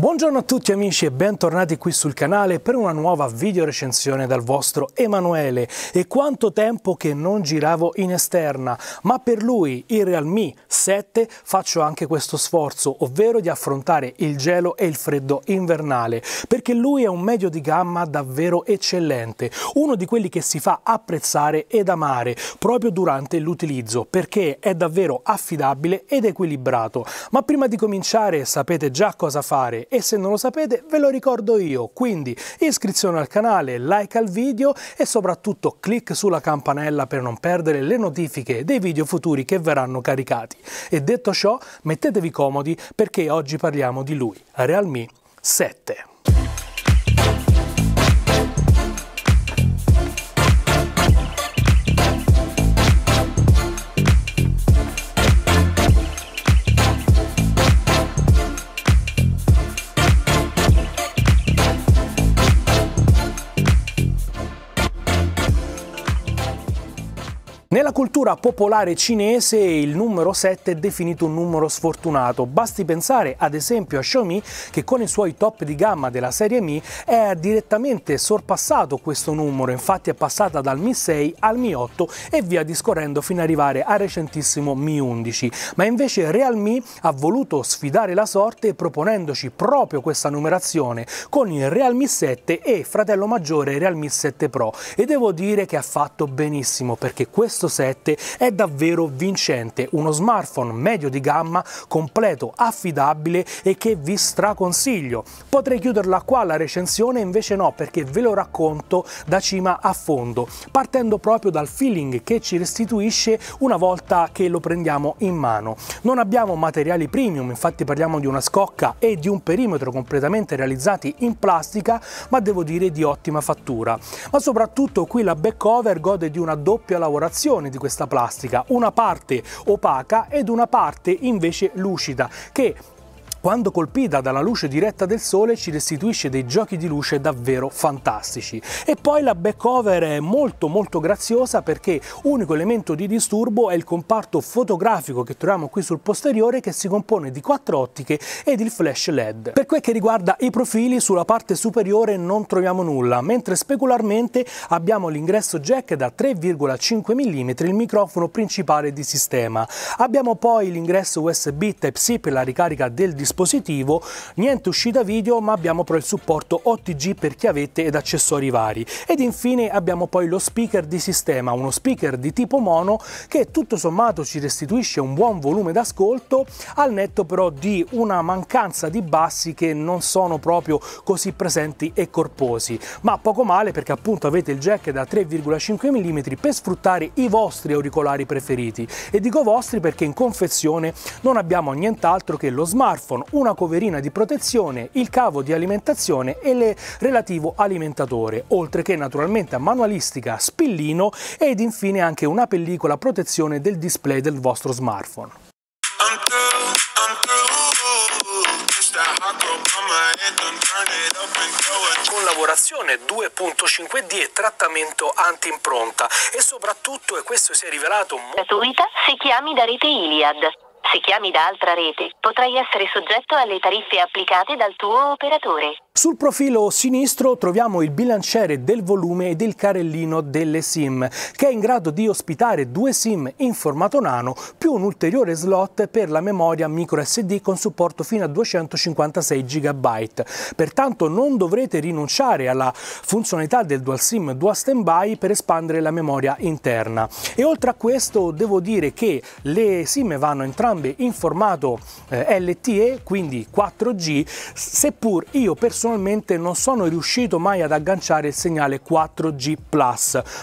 Buongiorno a tutti amici e bentornati qui sul canale per una nuova video recensione dal vostro Emanuele e quanto tempo che non giravo in esterna ma per lui il Realme 7 faccio anche questo sforzo ovvero di affrontare il gelo e il freddo invernale perché lui è un medio di gamma davvero eccellente uno di quelli che si fa apprezzare ed amare proprio durante l'utilizzo perché è davvero affidabile ed equilibrato ma prima di cominciare sapete già cosa fare e se non lo sapete ve lo ricordo io, quindi iscrizione al canale, like al video e soprattutto clic sulla campanella per non perdere le notifiche dei video futuri che verranno caricati. E detto ciò, mettetevi comodi perché oggi parliamo di lui, Realme 7. Nella cultura popolare cinese il numero 7 è definito un numero sfortunato. Basti pensare ad esempio a Xiaomi che con i suoi top di gamma della serie Mi è direttamente sorpassato questo numero, infatti è passata dal Mi 6 al Mi 8 e via discorrendo fino ad arrivare al recentissimo Mi 11. Ma invece Realme ha voluto sfidare la sorte proponendoci proprio questa numerazione con il Realme 7 e fratello maggiore Realme 7 Pro e devo dire che ha fatto benissimo perché questo questo 7 è davvero vincente, uno smartphone medio di gamma, completo, affidabile e che vi straconsiglio. Potrei chiuderla qua la recensione, invece no, perché ve lo racconto da cima a fondo, partendo proprio dal feeling che ci restituisce una volta che lo prendiamo in mano. Non abbiamo materiali premium, infatti parliamo di una scocca e di un perimetro completamente realizzati in plastica, ma devo dire di ottima fattura. Ma soprattutto qui la back cover gode di una doppia lavorazione composizione di questa plastica, una parte opaca ed una parte invece lucida che quando colpita dalla luce diretta del sole ci restituisce dei giochi di luce davvero fantastici. E poi la back cover è molto molto graziosa perché unico elemento di disturbo è il comparto fotografico che troviamo qui sul posteriore che si compone di quattro ottiche ed il flash LED. Per quel che riguarda i profili sulla parte superiore non troviamo nulla, mentre specularmente abbiamo l'ingresso jack da 3,5 mm, il microfono principale di sistema. Abbiamo poi l'ingresso USB Type-C per la ricarica del disturbo dispositivo, niente uscita video ma abbiamo però il supporto OTG per chiavette ed accessori vari. Ed infine abbiamo poi lo speaker di sistema, uno speaker di tipo mono che tutto sommato ci restituisce un buon volume d'ascolto al netto però di una mancanza di bassi che non sono proprio così presenti e corposi, ma poco male perché appunto avete il jack da 3,5 mm per sfruttare i vostri auricolari preferiti e dico vostri perché in confezione non abbiamo nient'altro che lo smartphone con una coverina di protezione, il cavo di alimentazione e il relativo alimentatore, oltre che naturalmente a manualistica, spillino ed infine anche una pellicola protezione del display del vostro smartphone. Con lavorazione 2.5D e trattamento anti-impronta e soprattutto, e questo si è rivelato... molto... si chiami da rete Iliad se chiami da altra rete, potrai essere soggetto alle tariffe applicate dal tuo operatore. Sul profilo sinistro troviamo il bilanciere del volume ed il carellino delle SIM, che è in grado di ospitare due SIM in formato nano più un ulteriore slot per la memoria microSD con supporto fino a 256 GB. Pertanto non dovrete rinunciare alla funzionalità del Dual SIM Dual Standby per espandere la memoria interna. E oltre a questo devo dire che le SIM vanno entrambe in formato eh, LTE, quindi 4G, seppur io personalmente personalmente non sono riuscito mai ad agganciare il segnale 4G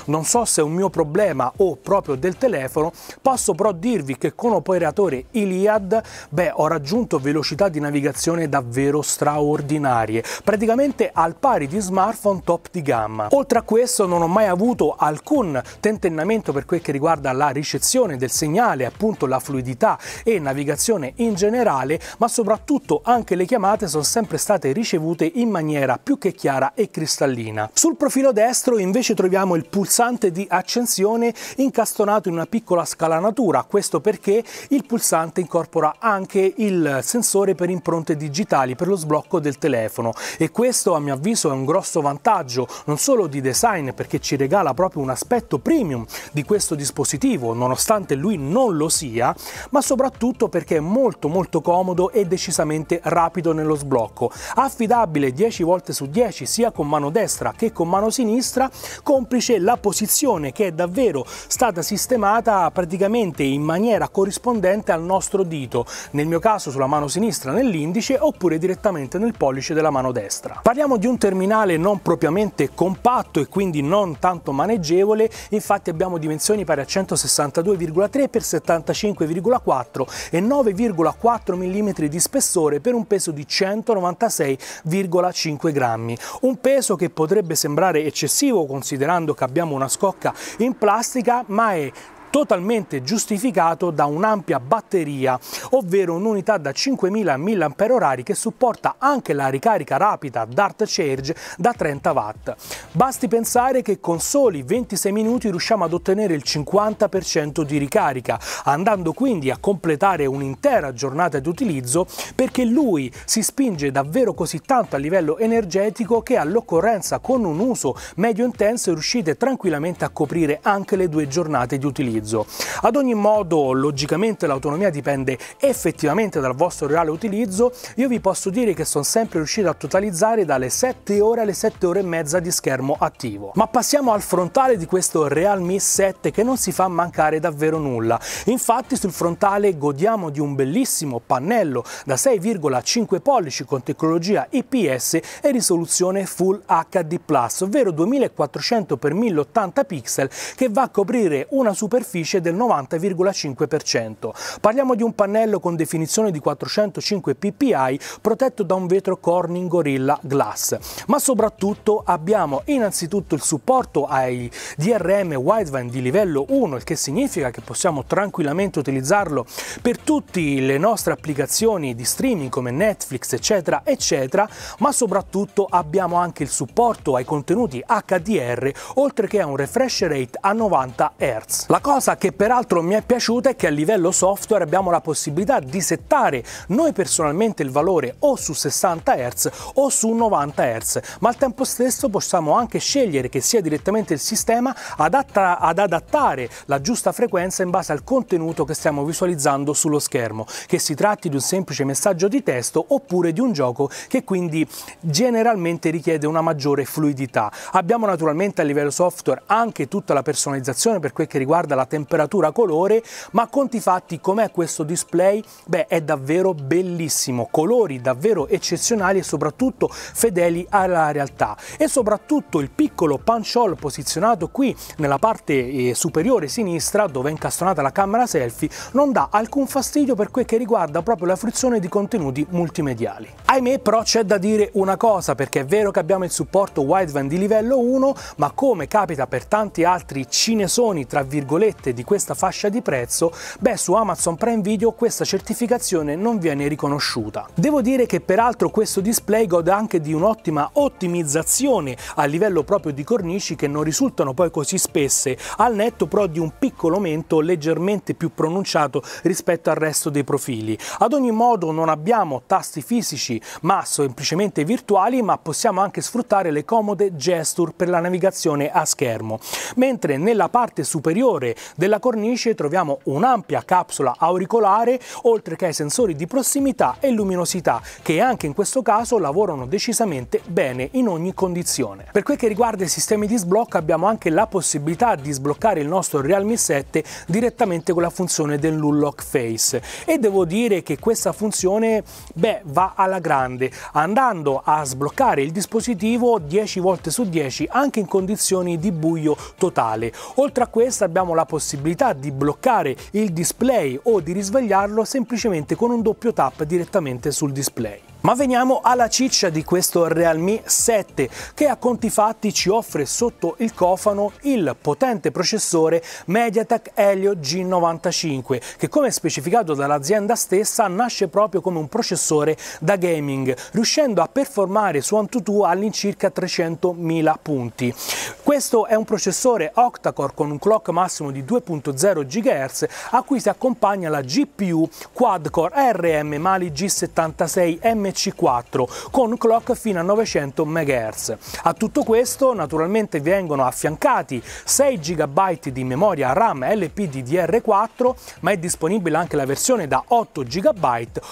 Non so se è un mio problema o proprio del telefono, posso però dirvi che con operatore Iliad beh, ho raggiunto velocità di navigazione davvero straordinarie, praticamente al pari di smartphone top di gamma. Oltre a questo non ho mai avuto alcun tentennamento per quel che riguarda la ricezione del segnale, appunto la fluidità e navigazione in generale, ma soprattutto anche le chiamate sono sempre state ricevute in maniera più che chiara e cristallina. Sul profilo destro invece troviamo il pulsante di accensione incastonato in una piccola scalanatura, questo perché il pulsante incorpora anche il sensore per impronte digitali per lo sblocco del telefono e questo a mio avviso è un grosso vantaggio non solo di design perché ci regala proprio un aspetto premium di questo dispositivo nonostante lui non lo sia, ma soprattutto perché è molto molto comodo e decisamente rapido nello sblocco. Affidabile colpibile 10 volte su 10 sia con mano destra che con mano sinistra, complice la posizione che è davvero stata sistemata praticamente in maniera corrispondente al nostro dito, nel mio caso sulla mano sinistra nell'indice oppure direttamente nel pollice della mano destra. Parliamo di un terminale non propriamente compatto e quindi non tanto maneggevole, infatti abbiamo dimensioni pari a 162,3 x 75,4 e 9,4 mm di spessore per un peso di 196,5 1,5 grammi, un peso che potrebbe sembrare eccessivo considerando che abbiamo una scocca in plastica, ma è totalmente giustificato da un'ampia batteria, ovvero un'unità da 5.000 mAh che supporta anche la ricarica rapida Dart Charge da 30 W. Basti pensare che con soli 26 minuti riusciamo ad ottenere il 50% di ricarica, andando quindi a completare un'intera giornata di utilizzo perché lui si spinge davvero così tanto a livello energetico che all'occorrenza con un uso medio intenso riuscite tranquillamente a coprire anche le due giornate di utilizzo utilizzo. Ad ogni modo, logicamente l'autonomia dipende effettivamente dal vostro reale utilizzo, io vi posso dire che sono sempre riuscito a totalizzare dalle 7 ore alle 7 ore e mezza di schermo attivo. Ma passiamo al frontale di questo Realme 7 che non si fa mancare davvero nulla. Infatti sul frontale godiamo di un bellissimo pannello da 6,5 pollici con tecnologia IPS e risoluzione Full HD+, ovvero 2400x1080 pixel che va a coprire una superficie superficie del 90,5%. Parliamo di un pannello con definizione di 405 ppi protetto da un vetro Corning Gorilla Glass. Ma soprattutto abbiamo innanzitutto il supporto ai DRM wideband di livello 1, il che significa che possiamo tranquillamente utilizzarlo per tutte le nostre applicazioni di streaming come Netflix, eccetera, eccetera, ma soprattutto abbiamo anche il supporto ai contenuti HDR, oltre che a un refresh rate a 90 Hz. La cosa cosa che peraltro mi è piaciuta è che a livello software abbiamo la possibilità di settare noi personalmente il valore o su 60 Hz o su 90 Hz, ma al tempo stesso possiamo anche scegliere che sia direttamente il sistema adatta, ad adattare la giusta frequenza in base al contenuto che stiamo visualizzando sullo schermo, che si tratti di un semplice messaggio di testo oppure di un gioco che quindi generalmente richiede una maggiore fluidità. Abbiamo naturalmente a livello software anche tutta la personalizzazione per quel che riguarda la temperatura, colore, ma conti fatti com'è questo display? Beh, è davvero bellissimo, colori davvero eccezionali e soprattutto fedeli alla realtà. E soprattutto il piccolo punch hole posizionato qui nella parte eh, superiore sinistra, dove è incastonata la camera selfie, non dà alcun fastidio per quel che riguarda proprio la frizione di contenuti multimediali. Ahimè però c'è da dire una cosa, perché è vero che abbiamo il supporto wideband di livello 1, ma come capita per tanti altri cinesoni, tra virgolette, di questa fascia di prezzo, beh su Amazon Prime Video questa certificazione non viene riconosciuta. Devo dire che peraltro questo display gode anche di un'ottima ottimizzazione a livello proprio di cornici che non risultano poi così spesse, al netto però di un piccolo aumento leggermente più pronunciato rispetto al resto dei profili. Ad ogni modo non abbiamo tasti fisici ma semplicemente virtuali, ma possiamo anche sfruttare le comode gesture per la navigazione a schermo. Mentre nella parte superiore della cornice troviamo un'ampia capsula auricolare, oltre che ai sensori di prossimità e luminosità, che anche in questo caso lavorano decisamente bene in ogni condizione. Per quel che riguarda i sistemi di sblocco abbiamo anche la possibilità di sbloccare il nostro Realme 7 direttamente con la funzione dell'Unlock Face e devo dire che questa funzione beh, va alla grande grande, andando a sbloccare il dispositivo 10 volte su 10 anche in condizioni di buio totale. Oltre a questo abbiamo la possibilità di bloccare il display o di risvegliarlo semplicemente con un doppio tap direttamente sul display. Ma veniamo alla ciccia di questo Realme 7 che a conti fatti ci offre sotto il cofano il potente processore Mediatek Helio G95 che come specificato dall'azienda stessa nasce proprio come un processore da gaming riuscendo a performare su Antutu all'incirca 300.000 punti. Questo è un processore octa-core con un clock massimo di 2.0 GHz a cui si accompagna la GPU quad-core RM Mali G76M MC4 con clock fino a 900 MHz. A tutto questo naturalmente vengono affiancati 6 GB di memoria RAM LPDDR4 ma è disponibile anche la versione da 8 GB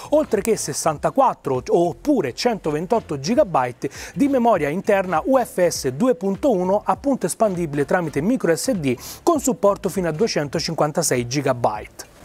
oltre che 64 oppure 128 GB di memoria interna UFS 2.1 appunto espandibile tramite microSD con supporto fino a 256 GB.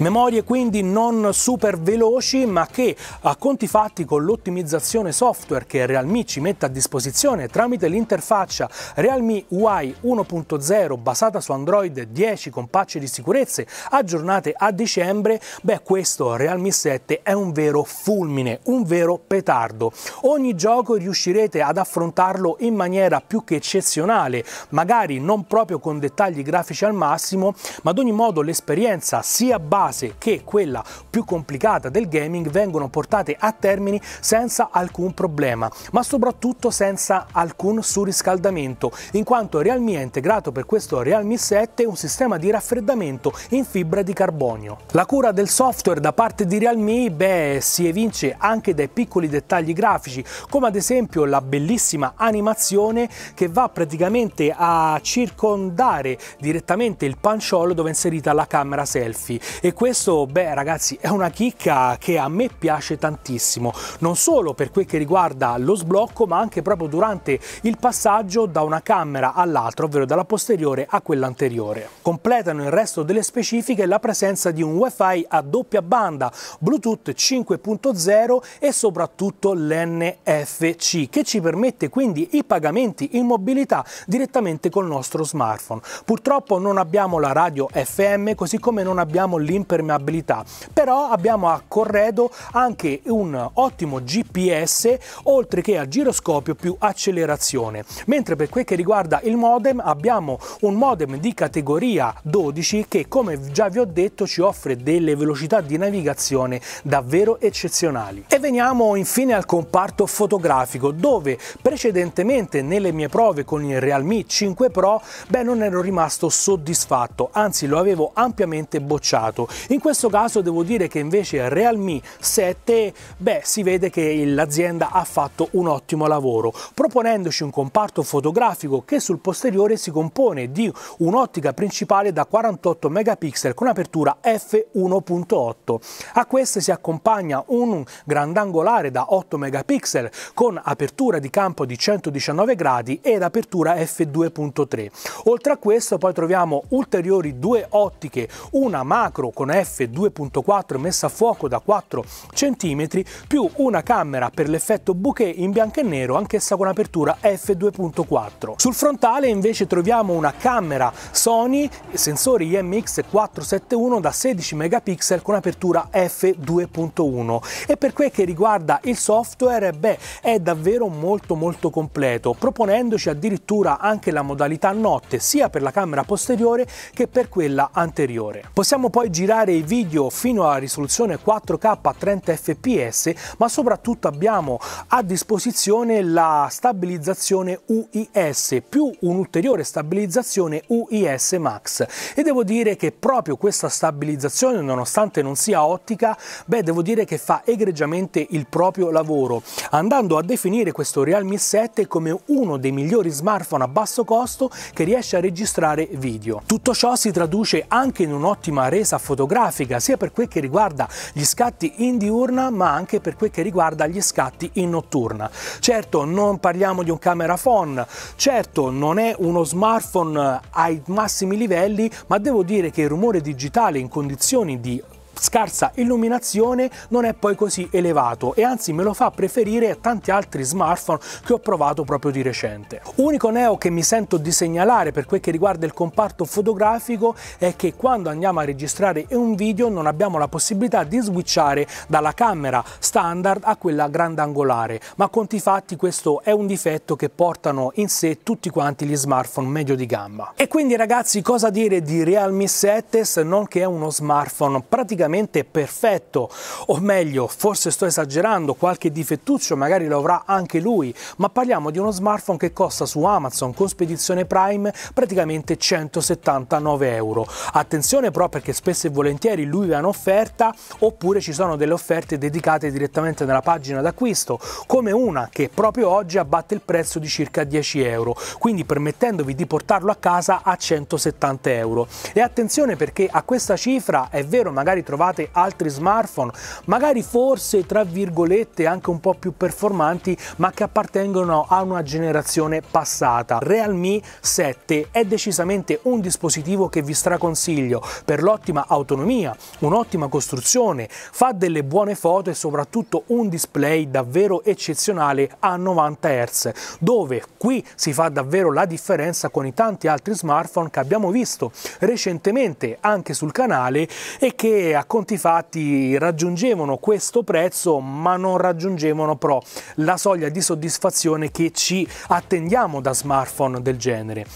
Memorie quindi non super veloci ma che a conti fatti con l'ottimizzazione software che Realme ci mette a disposizione tramite l'interfaccia Realme UI 1.0 basata su Android 10 con patch di sicurezze aggiornate a dicembre, beh questo Realme 7 è un vero fulmine, un vero petardo. Ogni gioco riuscirete ad affrontarlo in maniera più che eccezionale, magari non proprio con dettagli grafici al massimo, ma ad ogni modo l'esperienza sia bassa fase che quella più complicata del gaming vengono portate a termini senza alcun problema, ma soprattutto senza alcun surriscaldamento, in quanto Realme ha integrato per questo Realme 7 un sistema di raffreddamento in fibra di carbonio. La cura del software da parte di Realme beh, si evince anche dai piccoli dettagli grafici, come ad esempio la bellissima animazione che va praticamente a circondare direttamente il panciolo dove è inserita la camera selfie e questo, beh ragazzi, è una chicca che a me piace tantissimo, non solo per quel che riguarda lo sblocco, ma anche proprio durante il passaggio da una camera all'altra, ovvero dalla posteriore a quella anteriore. Completano il resto delle specifiche la presenza di un WiFi a doppia banda, Bluetooth 5.0 e soprattutto l'NFC, che ci permette quindi i pagamenti in mobilità direttamente col nostro smartphone. Purtroppo non abbiamo la radio FM, così come non abbiamo l'internet l'impermeabilità. Però abbiamo a corredo anche un ottimo GPS oltre che a giroscopio più accelerazione. Mentre per quel che riguarda il modem abbiamo un modem di categoria 12 che come già vi ho detto ci offre delle velocità di navigazione davvero eccezionali. E veniamo infine al comparto fotografico dove precedentemente nelle mie prove con il Realme 5 Pro beh non ero rimasto soddisfatto anzi lo avevo ampiamente bocciato in questo caso devo dire che invece Realme 7, beh, si vede che l'azienda ha fatto un ottimo lavoro, proponendoci un comparto fotografico che sul posteriore si compone di un'ottica principale da 48 megapixel con apertura f1.8. A queste si accompagna un grandangolare da 8 megapixel con apertura di campo di 119 gradi ed apertura f2.3. Oltre a questo poi troviamo ulteriori due ottiche, una macro con f2.4 messa a fuoco da 4 cm più una camera per l'effetto bouquet in bianco e nero anch'essa con apertura f2.4. Sul frontale invece troviamo una camera Sony sensore IMX471 da 16 megapixel con apertura f2.1 e per quel che riguarda il software beh è davvero molto molto completo proponendoci addirittura anche la modalità notte sia per la camera posteriore che per quella anteriore. Possiamo poi girare girare i video fino alla risoluzione 4K a 30 fps, ma soprattutto abbiamo a disposizione la stabilizzazione UIS più un'ulteriore stabilizzazione UIS Max e devo dire che proprio questa stabilizzazione nonostante non sia ottica, beh devo dire che fa egregiamente il proprio lavoro, andando a definire questo Realme 7 come uno dei migliori smartphone a basso costo che riesce a registrare video. Tutto ciò si traduce anche in un'ottima resa fotografica fotografica, sia per quel che riguarda gli scatti in diurna, ma anche per quel che riguarda gli scatti in notturna. Certo, non parliamo di un camera phone, certo non è uno smartphone eh, ai massimi livelli, ma devo dire che il rumore digitale in condizioni di scarsa illuminazione non è poi così elevato e anzi me lo fa preferire a tanti altri smartphone che ho provato proprio di recente. Unico neo che mi sento di segnalare per quel che riguarda il comparto fotografico è che quando andiamo a registrare un video non abbiamo la possibilità di switchare dalla camera standard a quella grandangolare, ma conti fatti questo è un difetto che portano in sé tutti quanti gli smartphone medio di gamma. E quindi ragazzi cosa dire di Realme 7 se non che è uno smartphone praticamente assolutamente perfetto, o meglio, forse sto esagerando, qualche difettuccio magari lo avrà anche lui, ma parliamo di uno smartphone che costa su Amazon con spedizione Prime praticamente 179 euro. Attenzione però perché spesso e volentieri lui ve un'offerta oppure ci sono delle offerte dedicate direttamente nella pagina d'acquisto, come una che proprio oggi abbatte il prezzo di circa 10 euro, quindi permettendovi di portarlo a casa a 170 euro. E attenzione perché a questa cifra è vero magari trovate trovate altri smartphone, magari forse tra virgolette anche un po' più performanti, ma che appartengono a una generazione passata. Realme 7 è decisamente un dispositivo che vi straconsiglio per l'ottima autonomia, un'ottima costruzione, fa delle buone foto e soprattutto un display davvero eccezionale a 90 Hz, dove qui si fa davvero la differenza con i tanti altri smartphone che abbiamo visto recentemente anche sul canale e che a conti fatti raggiungevano questo prezzo ma non raggiungevano però la soglia di soddisfazione che ci attendiamo da smartphone del genere.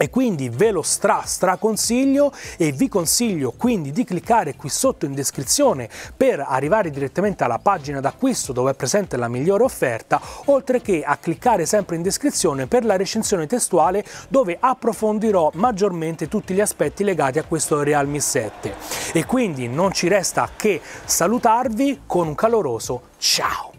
E quindi ve lo stra stra consiglio e vi consiglio quindi di cliccare qui sotto in descrizione per arrivare direttamente alla pagina d'acquisto dove è presente la migliore offerta, oltre che a cliccare sempre in descrizione per la recensione testuale dove approfondirò maggiormente tutti gli aspetti legati a questo Realme 7. E quindi non ci resta che salutarvi con un caloroso ciao!